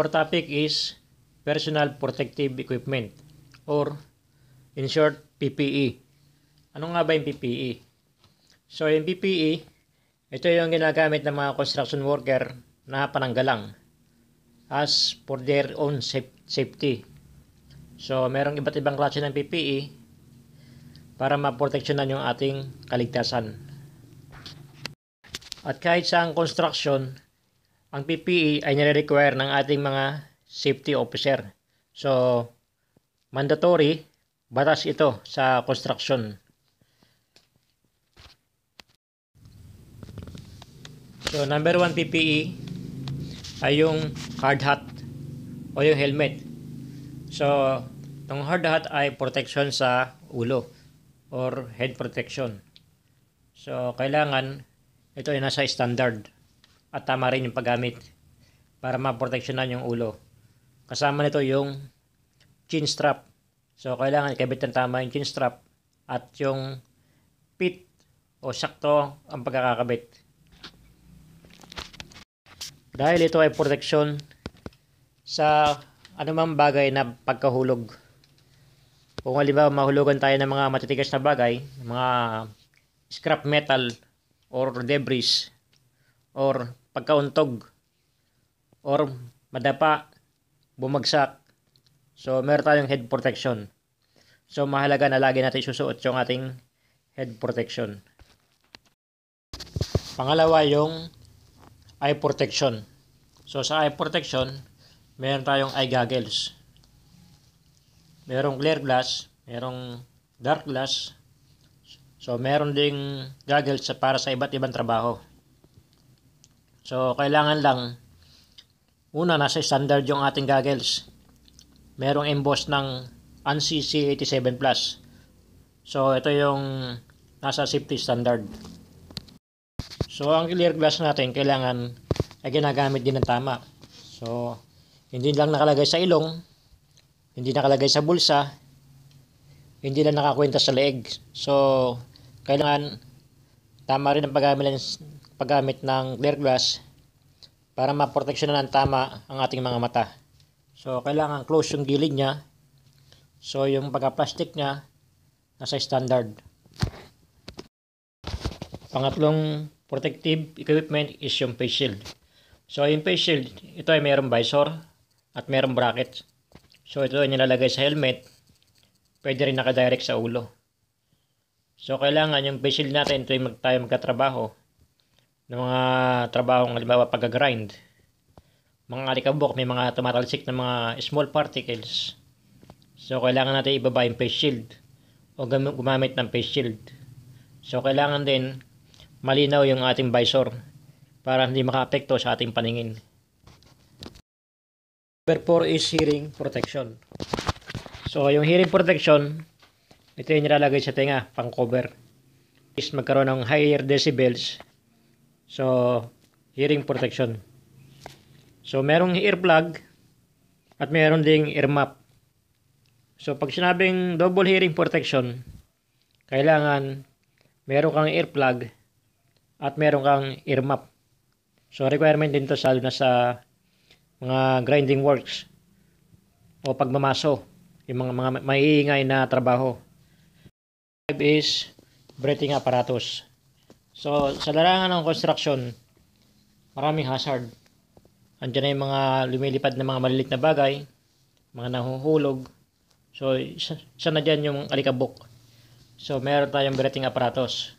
Our topic is Personal Protective Equipment or in short PPE. Ano nga ba yung PPE? So yung PPE, ito yung ginagamit ng mga construction worker na pananggalang as for their own safety. So merong iba't ibang klase ng PPE para maproteksyonan yung ating kaligtasan. At kahit sa construction, ang PPE ay nire-require ng ating mga safety officer. So, mandatory, batas ito sa construction. So, number 1 PPE ay yung hard hat o yung helmet. So, itong hard hat ay protection sa ulo or head protection. So, kailangan ito ay nasa standard at tama rin yung paggamit para maproteksyonan yung ulo. Kasama nito yung chin strap. So, kailangan ikabit ng tama yung chin strap at yung pit o sakto ang pagkakakabit. Dahil ito ay protection sa anumang bagay na pagkahulog. Kung halimbawa mahulugan tayo ng mga matitigas na bagay, mga scrap metal or debris or pagkauntog or madapa, bumagsak. So, meron tayong head protection. So, mahalaga na lagi natin susuot yung ating head protection. Pangalawa yung eye protection. So, sa eye protection, meron tayong eye goggles. Merong clear glass, merong dark glass. So, meron ding goggles para sa iba't ibang trabaho. So, kailangan lang, una, nasa standard yung ating goggles. Merong emboss ng ANSI C87+. Plus. So, ito yung nasa safety standard. So, ang clear glass natin, kailangan ay ginagamit din ng tama. So, hindi lang nakalagay sa ilong, hindi nakalagay sa bulsa, hindi lang nakakwenta sa leeg. So, kailangan tama rin ang paggamit ng paggamit ng clear glass para maproteksyonan ng tama ang ating mga mata. So, kailangan close yung gilid niya. So, yung pagka-plastic niya, nasa standard. Pangatlong protective equipment is yung face shield. So, yung face shield, ito ay mayroong visor at mayroong bracket. So, ito ay nilalagay sa helmet. Pwede rin nakadirect sa ulo. So, kailangan yung face shield natin tuwing mag tayo magkatrabaho ng mga trabaho ng halimbawa pag-grind. Mga alikabok, may mga tumatalsik na mga small particles. So, kailangan natin ibaba yung face shield o gumamit ng face shield. So, kailangan din malinaw yung ating visor para hindi makaapekto sa ating paningin. Number 4 is hearing protection. So, yung hearing protection, ito yung nilalagay sa tinga, pang cover. Is magkaroon ng higher decibels So, hearing protection. So, merong earplug at meron ding earmuff. So, pag sinabing double hearing protection, kailangan meron kang earplug at meron kang earmuff. So, requirement din to sa, na sa mga grinding works o pagmamaso, yung mga, mga maiingay na trabaho. Five is breathing apparatus. So, sa larangan ng construction, maraming hazard. Andiyan na yung mga lumilipad na mga malilit na bagay, mga nahuhulog. So, siya na dyan yung alikabok. So, meron tayong breathing apparatus.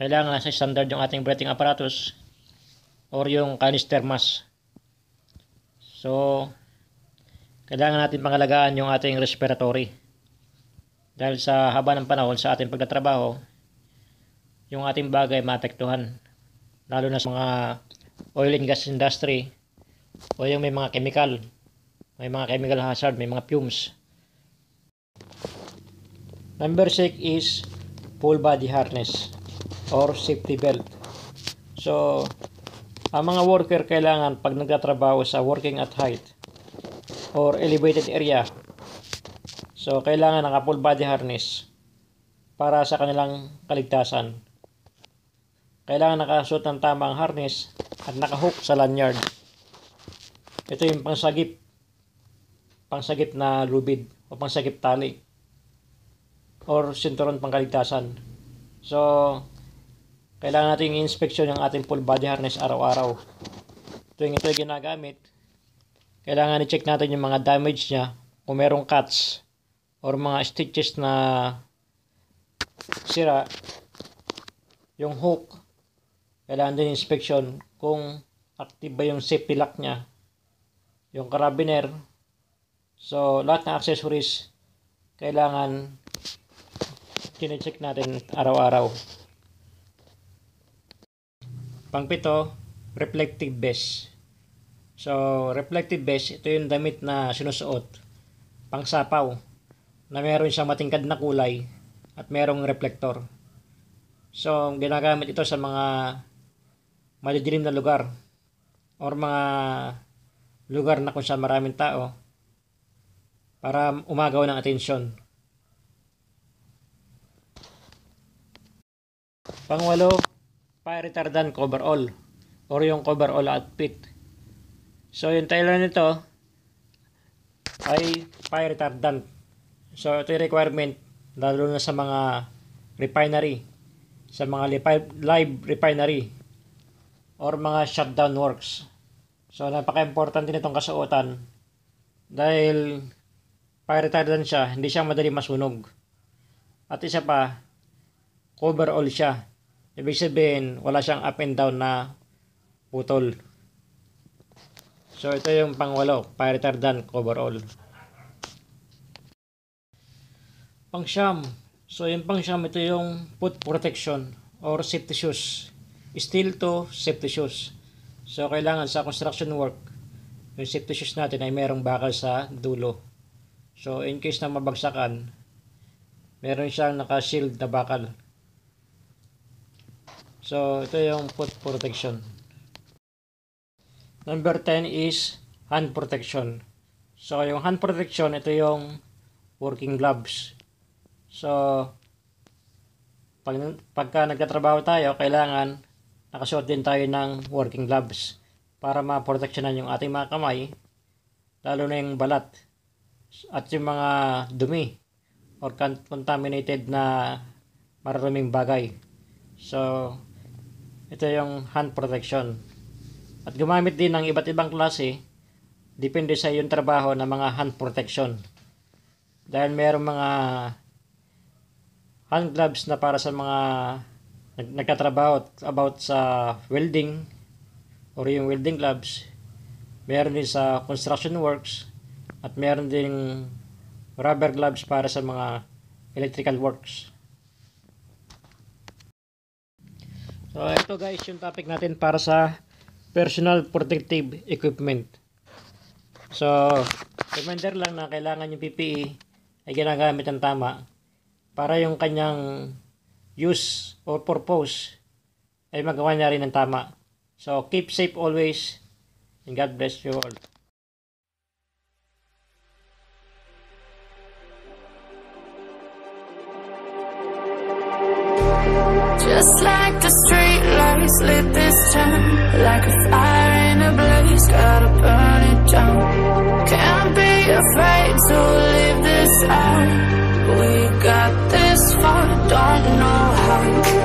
Kailangan nasa standard yung ating breathing apparatus or yung canister mask. So, kailangan natin pangalagaan yung ating respiratory. Dahil sa haba ng panahon sa ating pagtatrabaho, yung ating bagay maapektuhan. Lalo na sa mga oil and gas industry o yung may mga chemical, may mga chemical hazard, may mga fumes. Number 6 is full body harness or safety belt. So, ang mga worker kailangan pag nagtatrabaho sa working at height or elevated area. So, kailangan naka full body harness para sa kanilang kaligtasan kailangan nakasuot ng tamang harness at nakahook sa lanyard. Ito yung pangsagip. Pangsagip na lubid o pangsagip tali or sinturon pangkaligtasan. So, kailangan natin i-inspeksyon yung ating full body harness araw-araw. Tuwing ito ginagamit, kailangan i-check natin yung mga damage niya kung merong cuts or mga stitches na sira yung hook kailangan din inspection kung active ba yung safety lock niya yung carabiner so lahat ng accessories kailangan kine-check natin araw-araw pangpito reflective vest so reflective vest ito yung damit na sinusuot pang sapaw na meron siyang matingkad na kulay at merong reflector. so ginagamit ito sa mga madidilim na lugar or mga lugar na kung saan maraming tao para umagaw ng atensyon. Pangwalo, fire retardant coverall or yung coverall outfit. So yung tailor nito ay fire retardant. So ito yung requirement lalo na sa mga refinery, sa mga live refinery or mga shutdown works. So, napaka-importante nitong kasuotan dahil para retardant siya, hindi siya madali masunog. At isa pa, cover all siya. Ibig sabihin, wala siyang up and down na putol. So, ito yung pangwalo, fire retardant cover all. Pangsyam. So, yung pangsyam, ito yung foot protection or safety shoes steel to safety shoes. So, kailangan sa construction work, yung safety shoes natin ay merong bakal sa dulo. So, in case na mabagsakan, meron siyang naka-shield na bakal. So, ito yung foot protection. Number 10 is hand protection. So, yung hand protection, ito yung working gloves. So, pag, pagka nagtatrabaho tayo, kailangan nakasuot din tayo ng working gloves para maproteksyonan yung ating mga kamay lalo na yung balat at yung mga dumi or contaminated na maraming bagay. So, ito yung hand protection. At gumamit din ng iba't ibang klase depende sa yung trabaho ng mga hand protection. Dahil mayroong mga hand gloves na para sa mga nag nagtatrabaho about sa welding or yung welding clubs. Meron din sa construction works at meron din rubber gloves para sa mga electrical works. So ito guys yung topic natin para sa personal protective equipment. So reminder lang na kailangan yung PPE ay ginagamit ng tama para yung kanyang use or purpose ay magawa niya rin ng tama. So, keep safe always and God bless you all. Just like the street lights lit this Like a fire in a blaze, gotta burn it down Can't be afraid to leave this out. We got this far, don't know how.